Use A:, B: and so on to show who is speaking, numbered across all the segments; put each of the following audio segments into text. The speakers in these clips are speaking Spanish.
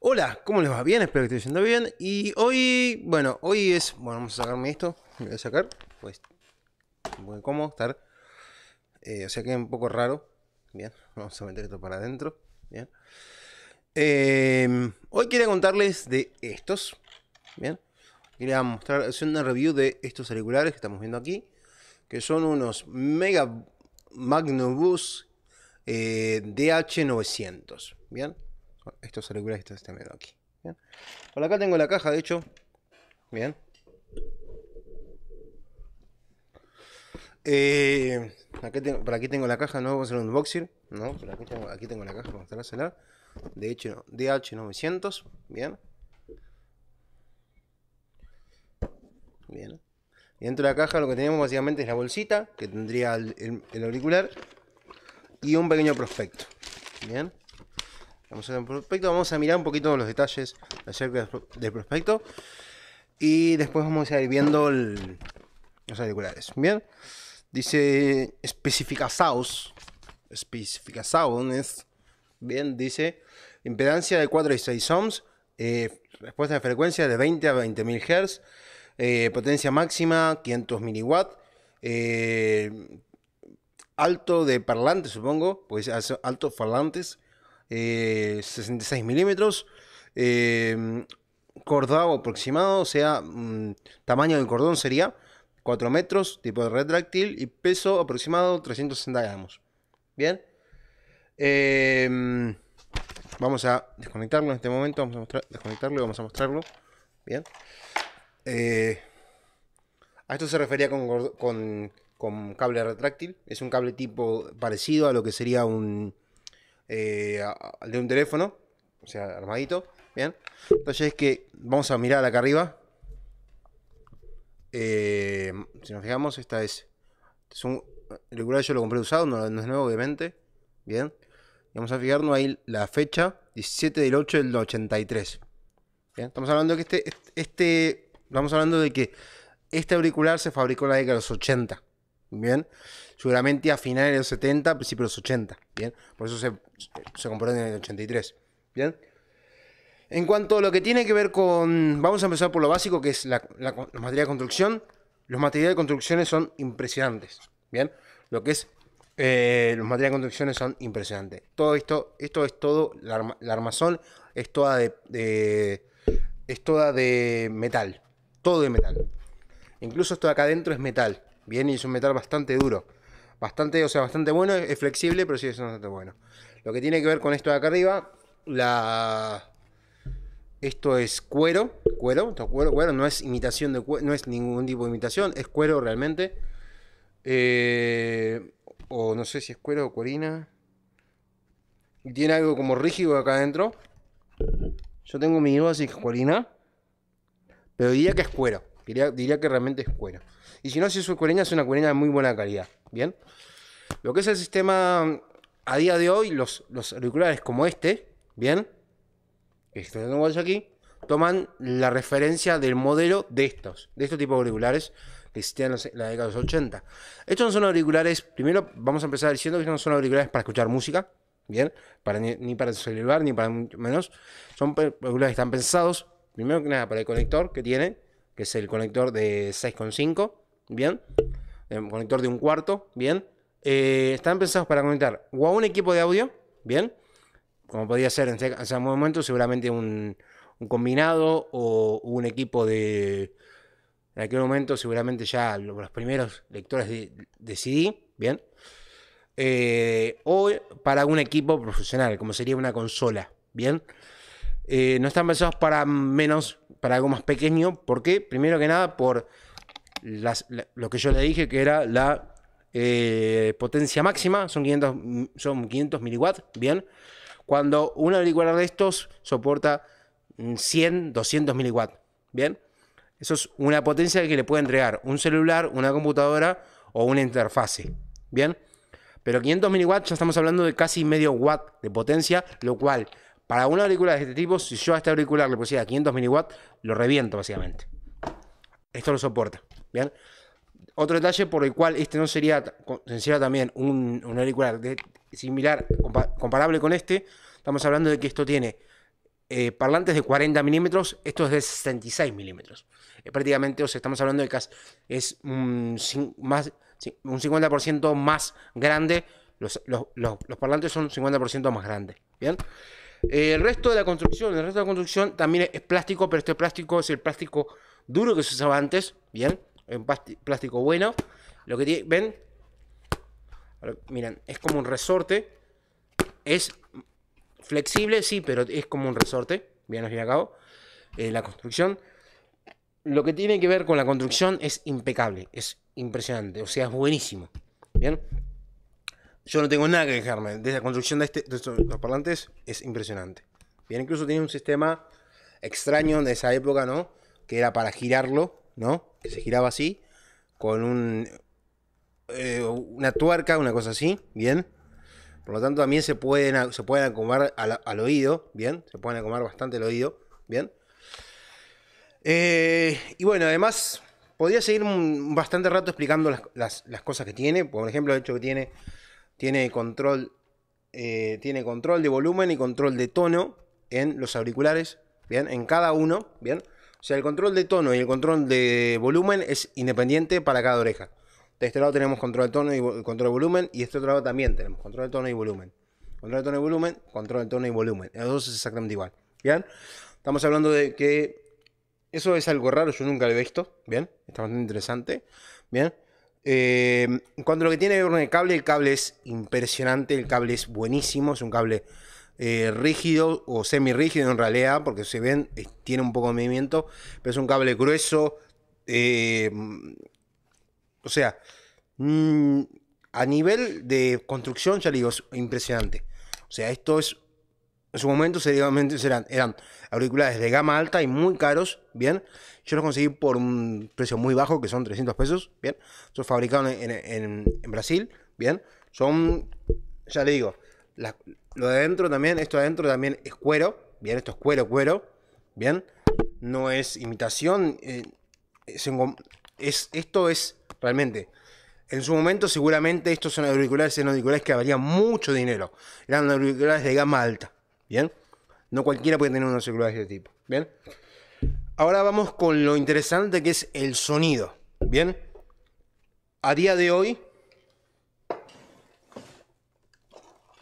A: Hola, ¿cómo les va? Bien, espero que estén yendo bien. Y hoy, bueno, hoy es. Bueno, vamos a sacarme esto. Me voy a sacar. Pues. Muy cómodo estar. Eh, o sea que es un poco raro. Bien, vamos a meter esto para adentro. Bien. Em, hoy quería contarles de estos. Bien. Quería mostrar, hacer una review de estos auriculares que estamos viendo aquí. Que son unos Mega Magnobus eh, DH900. Bien estos auriculares están medio aquí. ¿bien? Por acá tengo la caja, de hecho. Bien. Eh, por aquí tengo la caja, no vamos a hacer un unboxing. No, por aquí tengo, la caja para De hecho, no, DH900. Bien. Bien. dentro de la caja lo que tenemos básicamente es la bolsita, que tendría el auricular, y un pequeño prospecto. Bien. Vamos a prospecto, vamos a mirar un poquito los detalles acerca del prospecto y después vamos a ir viendo los auriculares. Bien, dice especificados, especificaciones. Bien, dice impedancia de 4 y 6 ohms, eh, respuesta de frecuencia de 20 a 20.000 Hz, eh, potencia máxima 500 mW eh, alto de parlante, supongo, pues alto parlantes, 66 eh, milímetros, eh, cordado aproximado, o sea, mm, tamaño del cordón sería 4 metros, tipo de retráctil y peso aproximado 360 gramos. Bien. Eh, vamos a desconectarlo en este momento, vamos a mostrar, desconectarlo y vamos a mostrarlo. Bien. a esto se refería con cable retráctil, es un cable tipo parecido a lo que sería un eh, de un teléfono, o sea, armadito, ¿bien? Entonces es que vamos a mirar acá arriba. Eh, si nos fijamos, esta es, es un, auricular yo lo compré usado, no, es nuevo obviamente, ¿bien? vamos a fijarnos ahí la fecha, 17 del 8 del 83. ¿bien? Estamos hablando de que este, este, estamos hablando de que este auricular se fabricó en la década de los 80. ¿bien? Seguramente a finales de los 70, principios de los 80, ¿bien? Por eso se, se compró en el 83, ¿bien? En cuanto a lo que tiene que ver con, vamos a empezar por lo básico, que es la, la, los materiales de construcción. Los materiales de construcción son impresionantes, ¿bien? Lo que es, eh, los materiales de construcción son impresionantes. Todo esto, esto es todo, la, armazón es toda de, de, es toda de metal, todo de metal. Incluso esto de acá adentro es metal, Bien, y es un metal bastante duro. Bastante, o sea, bastante bueno, es flexible, pero sí es bastante bueno. Lo que tiene que ver con esto de acá arriba, la... Esto es cuero, cuero, cuero, cuero, no es imitación de cuero, no es ningún tipo de imitación, es cuero realmente. Eh, o no sé si es cuero o Y Tiene algo como rígido acá adentro. Yo tengo mi duda si es pero diría que es cuero, diría que realmente es cuero. Y si no, si es cureña, es una cureña de muy buena calidad. Bien. Lo que es el sistema mm, a día de hoy, los, los auriculares como este, bien, que tengo aquí, toman la referencia del modelo de estos, de estos tipos de auriculares que existían en la década de los 80. Estos no son auriculares, primero vamos a empezar diciendo que estos no son auriculares para escuchar música, bien, para, ni, para celular, ni para mucho menos. Son auriculares que están pensados, primero que nada, para el conector que tiene, que es el conector de 6,5 ¿bien? Un eh, conector de un cuarto, ¿bien? Eh, están pensados para conectar o a un equipo de audio, ¿bien? Como podría ser en ese momento seguramente un, combinado o un equipo de... En aquel momento seguramente ya los primeros lectores de, CD, ¿bien? Eh, o para un equipo profesional, como sería una consola, ¿bien? no están pensados para menos, para algo más pequeño, porque primero que nada por lo que yo le dije que era la eh, potencia máxima, son 500, son 500 miliwatts, bien. Cuando un auricular de estos soporta 100, mm, 200 miliwatts, bien. Eso es una potencia que le puede entregar un celular, una computadora o una interfase, bien. Pero 500 miliwatts ya estamos hablando de casi medio watt de potencia, lo cual para una auricular de este tipo, si yo a este auricular le pusiera 500 miliwatts, lo reviento básicamente. Esto lo soporta. ¿bien? Otro detalle por el cual este no sería, sería también un, un auricular similar, comparable con este, estamos hablando de que esto tiene eh, parlantes de 40 milímetros, esto es de 66 milímetros. Eh, prácticamente, o sea, estamos hablando de que es un, más, un 50% más grande, los, parlantes son un 50% más grandes, ¿bien? Eh, el resto de la construcción, el resto de la construcción también es plástico, pero este plástico es el plástico duro que se usaba antes, ¿bien? en plástico bueno. Lo que ven, miren, es como un resorte. Es flexible, sí, pero es como un resorte. Bien, os a cabo eh, la construcción. Lo que tiene que ver con la construcción es impecable, es impresionante, o sea, es buenísimo. Bien, yo no tengo nada que dejarme de la construcción de, este, estos parlantes, es impresionante. Bien, incluso tiene un sistema extraño de esa época, ¿no? Que era para girarlo que se giraba así, con un, eh, una tuerca, una cosa así, ¿bien? Por lo tanto, también se pueden, se pueden acomodar al, al oído, ¿bien? Se pueden acomodar bastante el oído, ¿bien? Eh, y bueno, además, podría seguir un, bastante rato explicando las, las, cosas que tiene. Por ejemplo, el hecho que tiene, tiene control... Eh, tiene control de volumen y control de tono en los auriculares, ¿bien? En cada uno, ¿bien? O sea, el control de tono y el control de volumen es independiente para cada oreja. De este lado tenemos control de tono y control de volumen y este otro lado también tenemos control de tono y volumen. Control de tono y volumen, control de tono y volumen. Los dos es exactamente igual. ¿Bien? Estamos hablando de que eso es algo raro, yo nunca lo he visto. Bien, está bastante interesante. Bien. Eh, cuanto cuando lo que tiene que ver con el cable, el cable es impresionante, el cable es buenísimo, es un cable eh, rígido o semi-rígido en realidad, porque se ven, tiene un poco de movimiento, pero es un cable grueso. Eh, o sea, mm, a nivel de construcción, ya le digo, es impresionante. O sea, esto es. En su momento seriamente eran, eran auriculares de gama alta y muy caros, bien. Yo los conseguí por un precio muy bajo, que son 300 pesos, bien. Son fabricados en, Brasil, bien. Son, ya le digo, las lo de adentro también, esto de adentro también es cuero. Bien, esto es cuero, cuero. Bien. No es imitación. Eh, esto es realmente. En su momento, seguramente estos son auriculares, son auriculares que valían mucho dinero. Eran auriculares de gama alta. Bien. No cualquiera puede tener unos auriculares de este tipo. Bien. Ahora vamos con lo interesante que es el sonido. Bien. A día de hoy,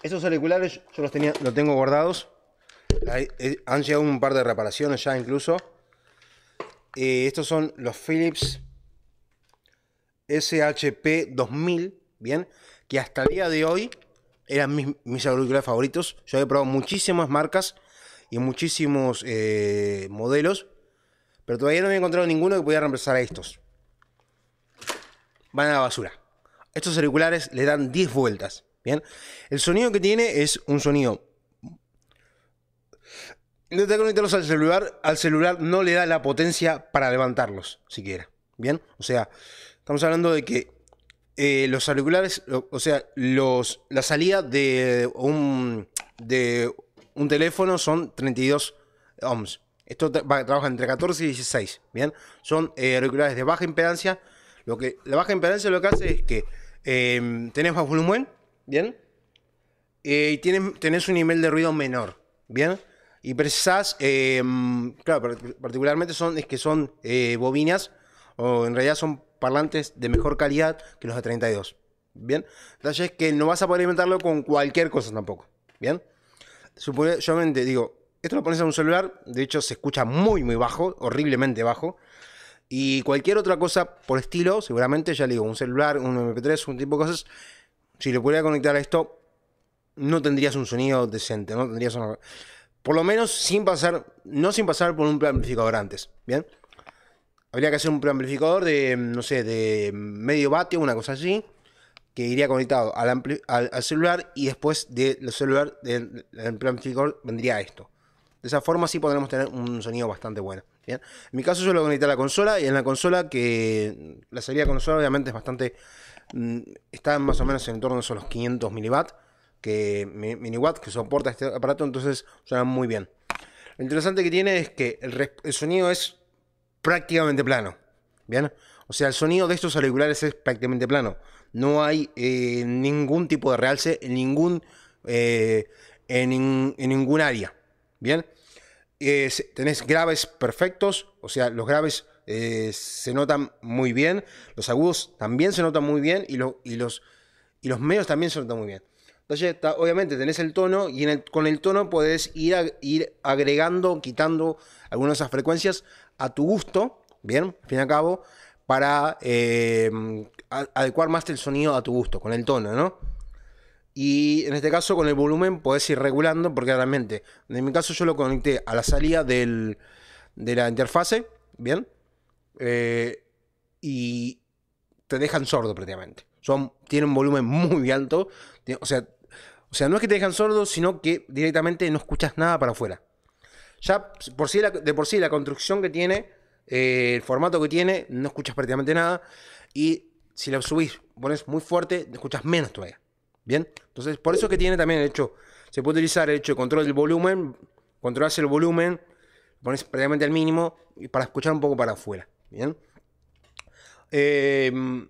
A: Esos auriculares yo los, tenía, tengo guardados. Eh, han llegado un par de reparaciones ya incluso. Eh, estos son los Philips SHP 2000, ¿bien? Que hasta el día de hoy eran mis, auriculares favoritos. Yo he probado muchísimas marcas y muchísimos eh, modelos, pero todavía no he encontrado ninguno que pudiera reemplazar a estos. Van a la basura. Estos auriculares le dan 10 vueltas. Bien, el sonido que tiene es un sonido. te conectarlos al celular, al celular no le da la potencia para levantarlos, siquiera. Bien, o sea, estamos hablando de que eh, los auriculares, o sea, los, la salida de un, de un teléfono son 32 ohms. Esto trabaja entre 14 y 16, ¿bien? Son eh, auriculares de baja impedancia. Lo que, la baja impedancia lo que hace es que eh, tenés más volumen, ¿bien? Eh, y tienes, tenés un nivel de ruido menor, ¿bien? Y precisás, em, claro, particularmente son, es que son eh, bobinas, o en realidad son parlantes de mejor calidad que los de 32, ¿bien? Entonces es que no vas a poder inventarlo con cualquier cosa tampoco, ¿bien? Supone, yo digo, esto lo pones en un celular, de hecho se escucha muy, muy bajo, horriblemente bajo. Y cualquier otra cosa por estilo, seguramente, ya digo, un celular, un MP3, un tipo de cosas, si le pudiera conectar a esto, no tendrías un sonido decente, no tendrías Por lo menos sin pasar, no sin pasar por un amplificador antes, ¿bien? Habría que hacer un preamplificador de, no sé, de medio vatio, una cosa así, que iría conectado al, al, celular y después del celular, del, del preamplificador, vendría esto. De esa forma sí podremos tener un sonido bastante bueno. En mi caso yo lo conecté a la consola y en la consola que la salida consola obviamente es bastante... Mm, está más o menos en torno a los 500 miliwatt que, que soporta este aparato, entonces suena muy bien. Lo interesante que tiene es que el, sonido es prácticamente plano, ¿bien? O sea, el sonido de estos auriculares es prácticamente plano. No hay eh, ningún tipo de realce en ningún, eh, en, en, ningún área. ¿Bien? tenés graves perfectos, o sea, los graves eh, se notan muy bien, los agudos también se notan muy bien y, y, los, y los medios también se notan muy bien. Entonces, obviamente tenés el tono y con el tono podés ir, a, ir agregando, quitando algunas de esas frecuencias a tu gusto, bien, al fin y al cabo, para eh, adecuar más el sonido a tu gusto, con el tono, ¿no? Y en este caso con el volumen podés ir regulando porque realmente, en mi caso yo lo conecté a la salida de la interfase, ¿bien? Eh, y te dejan sordo prácticamente. Son, tienen un volumen muy alto, o sea, o sea, no es que te dejan sordo, sino que directamente no escuchas nada para afuera. Ya por de por sí la construcción que tiene, eh, el formato que tiene, no escuchas prácticamente nada. Y si lo subís, pones muy fuerte, escuchas menos todavía. Bien, entonces por eso que tiene también el hecho, se puede utilizar el hecho de control del volumen, controlas el volumen, pones prácticamente al mínimo y para escuchar un poco para afuera. Bien. Em,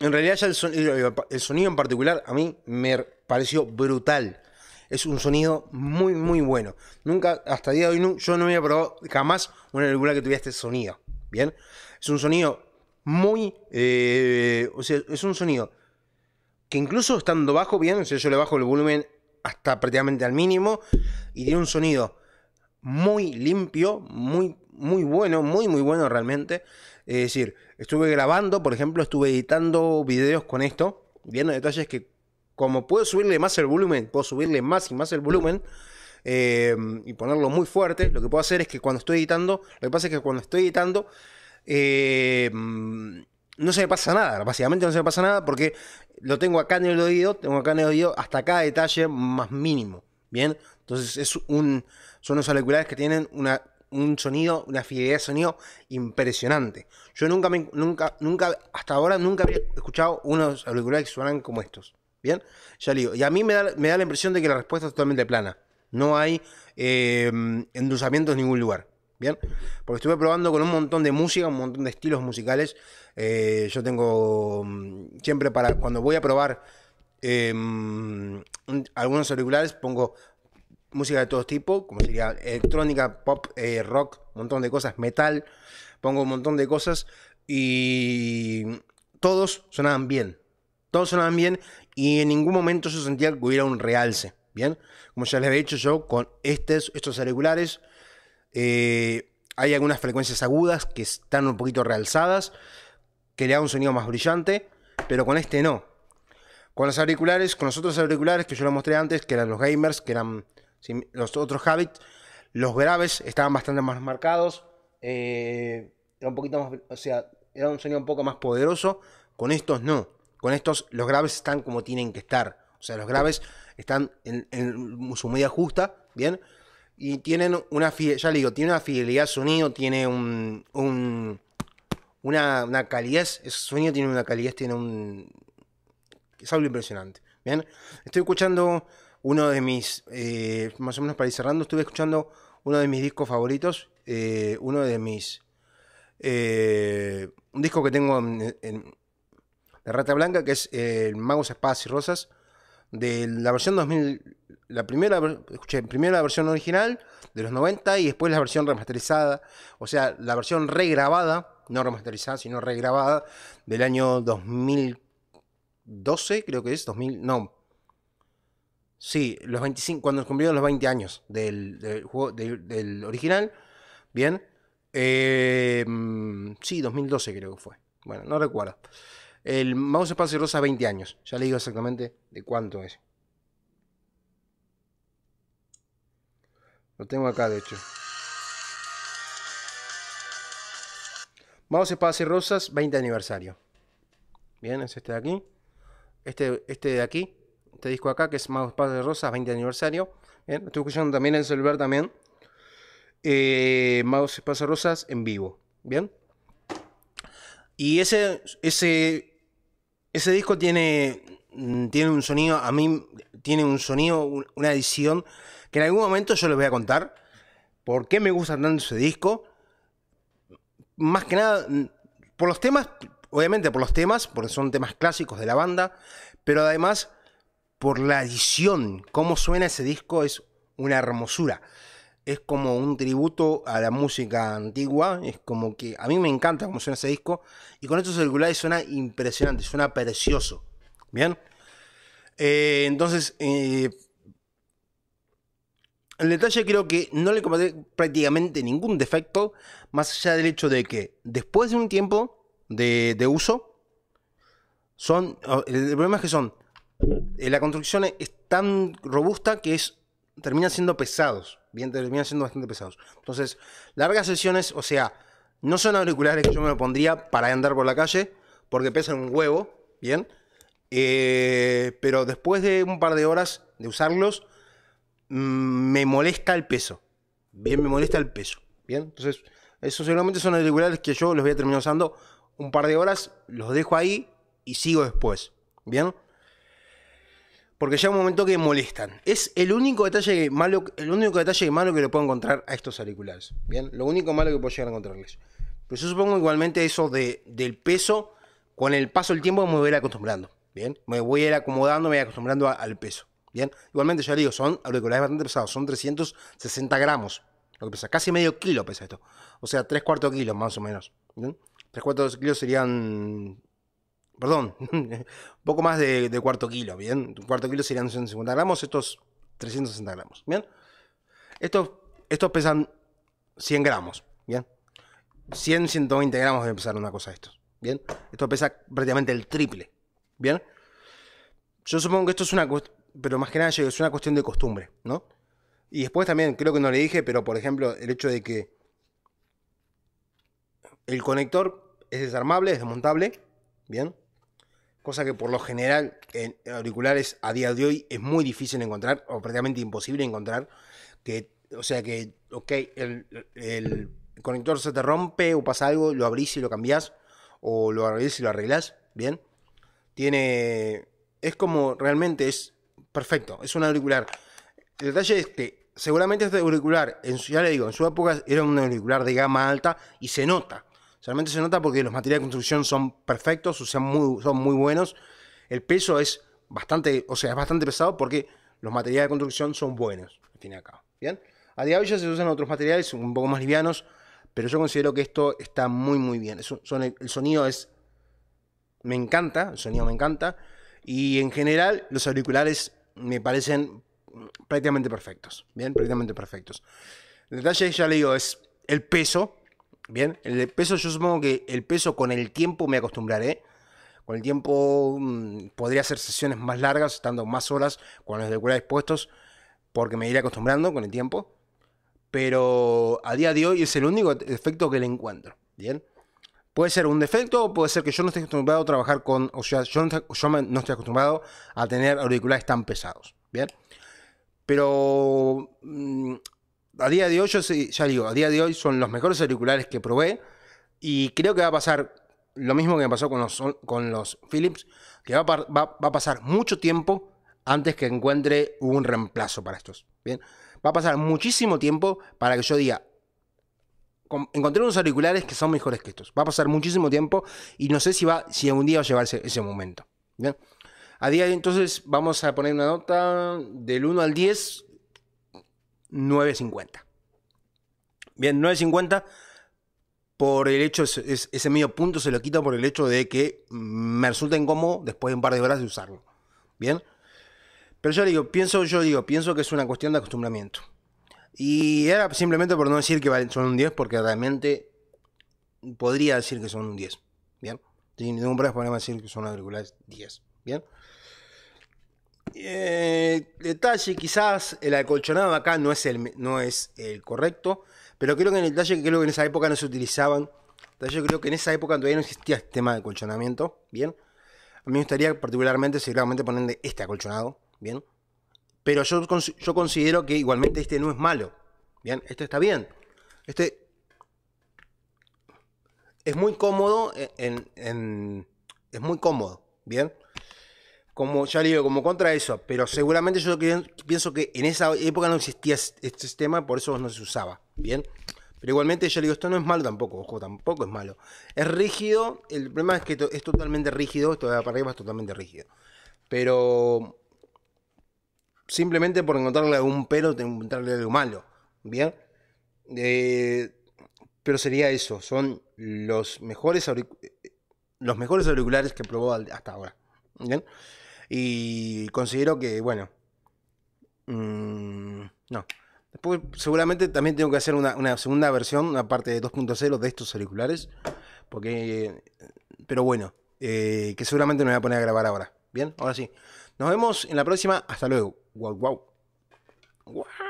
A: en realidad ya el sonido, en particular a mí me pareció brutal. Es un sonido muy, muy bueno. Nunca, hasta el día de hoy, yo no había probado jamás una auricular que tuviera este sonido. Bien. Es un sonido muy... Eh, o sea, es un sonido que incluso estando bajo bien, o sea, yo le bajo el volumen hasta prácticamente al mínimo y tiene un sonido muy limpio, muy, muy bueno, muy, muy bueno realmente. Es decir, estuve grabando, por ejemplo, estuve editando videos con esto, viendo detalles que como puedo subirle más el volumen, puedo subirle más y más el volumen eh, y ponerlo muy fuerte, lo que puedo hacer es que cuando estoy editando, lo que pasa es que cuando estoy editando, eh, no se me pasa nada, básicamente no se me pasa nada porque lo tengo acá en el oído, tengo acá en el oído hasta cada detalle más mínimo, ¿bien? Entonces es un, son unos auriculares que tienen una, un sonido, una fidelidad de sonido impresionante. Yo nunca, nunca, nunca, hasta ahora nunca había escuchado unos auriculares que suenan como estos, ¿bien? Ya digo, y a mí me da, me da la impresión de que la respuesta es totalmente plana, no hay eh, endulzamiento en ningún lugar. ¿bien? Porque estuve probando con un montón de música, un montón de estilos musicales. Eh, yo tengo mm, siempre para, cuando voy a probar em, algunos auriculares, pongo música de todo tipo, como sería electrónica, pop, eh, rock, un montón de cosas, metal, pongo un montón de cosas y todos sonaban bien. Todos sonaban bien y en ningún momento yo sentía que hubiera un realce. Bien, como ya les había dicho yo, con estos auriculares, eh, hay algunas frecuencias agudas que están un poquito realzadas, que le da un sonido más brillante, pero con este no. Con los auriculares, con los otros auriculares que yo les mostré antes, que eran los gamers, que eran los otros Habits, los graves estaban bastante más marcados, eh, era un poquito más, o sea, era un sonido un poco más poderoso. Con estos no, con estos los graves están como tienen que estar, o sea, los graves están en, su medida justa, bien y tienen una fidelidad, ya le digo, tiene una fidelidad sonido, tiene un, un una, una, calidez, ese sonido tiene una calidez, tiene un... Es algo impresionante. Bien, estoy escuchando uno de mis, eh, más o menos para ir cerrando, estuve escuchando uno de mis discos favoritos, eh, uno de mis... Eh, un disco que tengo en, la de Rata Blanca, que es el Magos, Espadas y Rosas, de la versión 2000 la primera, escuché, primero la versión original de los 90 y después la versión remasterizada, o sea, la versión regrabada, no remasterizada, sino regrabada del año 2012, creo que es, 2000, no. Sí, los 25, cuando cumplieron los 20 años del, juego del, original, bien. Em, sí, 2012 creo que fue. Bueno, no recuerdo. El mouse espacio rosa 20 años. Ya le digo exactamente de cuánto es. Lo tengo acá, de hecho. Mouse, a espadas rosas, 20 aniversario. Bien, es este de aquí. Este, este de aquí. Este disco acá, que es Mouse espadas y Rosas, 20 aniversario. Bien, estoy escuchando también en el celular también. Eh, Mouse y Rosas en vivo. Bien. Y ese, ese, ese disco tiene, mm, tiene un sonido, a mí tiene un sonido, una edición que en algún momento yo les voy a contar por qué me gusta tanto ese disco. Más que nada, por los temas, obviamente por los temas, porque son temas clásicos de la banda, pero además por la edición, cómo suena ese disco es una hermosura. Es como un tributo a la música antigua, es como que a mí me encanta cómo suena ese disco y con estos celulares suena impresionante, suena precioso. Bien. Eh, entonces, eh, el detalle creo que no le comete prácticamente ningún defecto, más allá del hecho de que después de un tiempo de, uso, son, el problema es que son, eh, la construcción es tan robusta que es, terminan siendo pesados, bien, terminan siendo bastante pesados. Entonces, largas sesiones, o sea, no son auriculares que yo me lo pondría para andar por la calle, porque pesan un huevo, bien, eh, pero después de un par de horas de usarlos, Mm, me molesta el peso. Bien, me molesta el peso. Bien, entonces, esos seguramente son auriculares que yo los voy a terminar usando un par de horas, los dejo ahí y sigo después. Bien, porque llega un momento que molestan. Es el único detalle malo, el único detalle malo que lo puedo encontrar a estos auriculares. Bien, lo único malo que puedo llegar a encontrarles. Pero yo supongo igualmente eso de, del peso, con el paso del tiempo me voy a ir acostumbrando. Bien, me voy a ir acomodando, me voy a acostumbrando al peso. Bien, igualmente ya digo, son auriculares bastante pesados, son 360 gramos, lo que pesa, casi medio kilo pesa esto, o sea, tres cuartos kilos más o menos. Tres cuartos kilos serían, perdón, Un poco más de, cuarto kilo, bien, un cuarto kilo serían 150 gramos, estos 360 gramos, bien. Estos, estos pesan 100 gramos, bien. 100, 120 gramos debe pesar una cosa esto, bien. Esto pesa prácticamente el triple, bien. Yo supongo que esto es una cuestión pero más que nada es una cuestión de costumbre, ¿no? Y después también, creo que no le dije, pero por ejemplo, el hecho de que el conector es desarmable, es desmontable, ¿bien? Cosa que por lo general en auriculares a día de hoy es muy difícil encontrar, o prácticamente imposible encontrar, que, o sea que, ok, el, conector se te rompe o pasa algo, lo abrís y lo cambiás, o lo abrís y lo arreglás, ¿bien? Tiene, es como realmente es perfecto, es un auricular. El detalle es que seguramente este auricular, en, ya le digo, en su época era un auricular de gama alta y se nota. Realmente se nota porque los materiales de construcción son perfectos, o sea, muy, son muy buenos. El peso es bastante, o sea, es bastante pesado porque los materiales de construcción son buenos. Tiene acá, ¿bien? A día de hoy ya se usan otros materiales un poco más livianos, pero yo considero que esto está muy, muy bien. son, el sonido es... Me encanta, el sonido me encanta. Y en general los auriculares me parecen prácticamente perfectos. Bien, prácticamente perfectos. El detalle, ya le digo, es el peso. Bien, el peso, yo supongo que el peso con el tiempo me acostumbraré. Con el tiempo mm, podría hacer sesiones más largas, estando más horas con los cura dispuestos. porque me iré acostumbrando con el tiempo. Pero a día de hoy es el único efecto que le encuentro. Bien. Puede ser un defecto o puede ser que yo no esté acostumbrado a trabajar con, o sea, yo no, estoy acostumbrado a tener auriculares tan pesados, ¿bien? Pero mm, a día de hoy, ya digo, a día de hoy son los mejores auriculares que probé y creo que va a pasar lo mismo que me pasó con los, con los Philips, que va, va a pasar mucho tiempo antes que encuentre un reemplazo para estos, ¿bien? Va a pasar muchísimo tiempo para que yo diga, encontré unos auriculares que son mejores que estos. Va a pasar muchísimo tiempo y no sé si, va, si algún día va a llevarse ese momento. A día de entonces vamos a poner una nota del 1 al 10, 9.50. Bien, 9.50 por el hecho, ese medio punto se lo quito por el hecho de que me resulta incómodo después de un par de horas de usarlo. Bien. Pero yo digo, pienso, yo digo, pienso que es una cuestión de acostumbramiento. Y era simplemente por no decir que son un 10, porque realmente podría decir que son un 10. Bien. Sin ningún problema decir que son auriculares 10. Bien. Eh, detalle, quizás el acolchonado acá no es el, no es el correcto, pero creo que en el detalle creo que en esa época no se utilizaban. Yo creo que en esa época todavía no existía este tema de acolchonamiento. Bien. A mí me gustaría particularmente, seguramente, ponerle este acolchonado. Bien. Pero yo, yo considero que igualmente este no es malo. Bien, este está bien. Este es muy cómodo e-, en, es muy cómodo, ¿bien? Como ya digo, como contra eso, pero seguramente yo pienso que en esa época no existía este sistema, por eso no se usaba, ¿bien? Pero igualmente yo le digo, esto no es malo tampoco, ojo, tampoco es malo. Es rígido, el problema es que es totalmente rígido, esto de para arriba es totalmente rígido. Pero simplemente por encontrarle algún pero, encontrarle algo malo. Bien. Eh, pero sería eso, son los mejores, eh, los mejores auriculares que probó hasta ahora. ¿Bien? Y considero que, bueno, mm, no. Después seguramente también tengo que hacer una, segunda versión, una parte de 2.0 de estos auriculares. Porque, eh, pero bueno, que seguramente me voy a poner a grabar ahora. Bien, ahora sí. Nos vemos en la próxima. Hasta luego. Uau, uau. Uau.